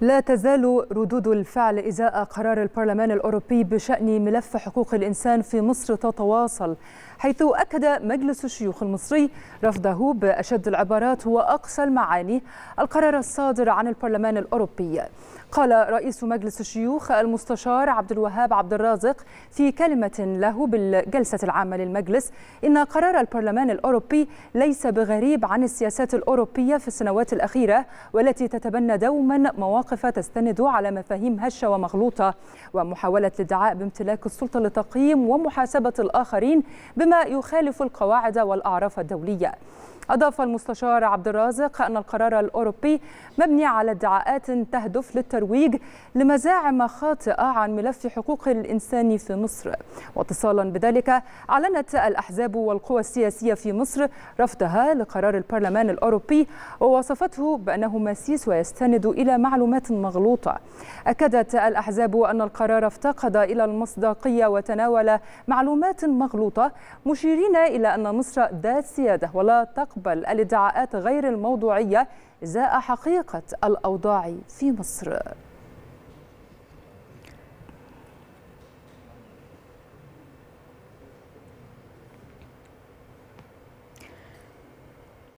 لا تزال ردود الفعل ازاء قرار البرلمان الاوروبي بشان ملف حقوق الانسان في مصر تتواصل حيث اكد مجلس الشيوخ المصري رفضه باشد العبارات واقصى المعاني القرار الصادر عن البرلمان الاوروبي قال رئيس مجلس الشيوخ المستشار عبد الوهاب عبد الرازق في كلمه له بالجلسه العامه للمجلس ان قرار البرلمان الاوروبي ليس بغريب عن السياسات الاوروبيه في السنوات الاخيره والتي تتبنى دوما مواقف مواقف تستند على مفاهيم هشة ومغلوطة ومحاولة الادعاء بامتلاك السلطة لتقييم ومحاسبة الآخرين بما يخالف القواعد والأعراف الدولية أضاف المستشار عبد الرازق أن القرار الأوروبي مبني على ادعاءات تهدف للترويج لمزاعم خاطئة عن ملف حقوق الإنسان في مصر واتصالا بذلك أعلنت الأحزاب والقوى السياسية في مصر رفضها لقرار البرلمان الأوروبي ووصفته بأنه مسيس ويستند إلى معلومات معلومات مغلوطة أكدت الأحزاب أن القرار افتقد إلى المصداقية وتناول معلومات مغلوطة مشيرين إلى أن مصر ذات سيادة ولا تقبل الادعاءات غير الموضوعية إزاء حقيقة الأوضاع في مصر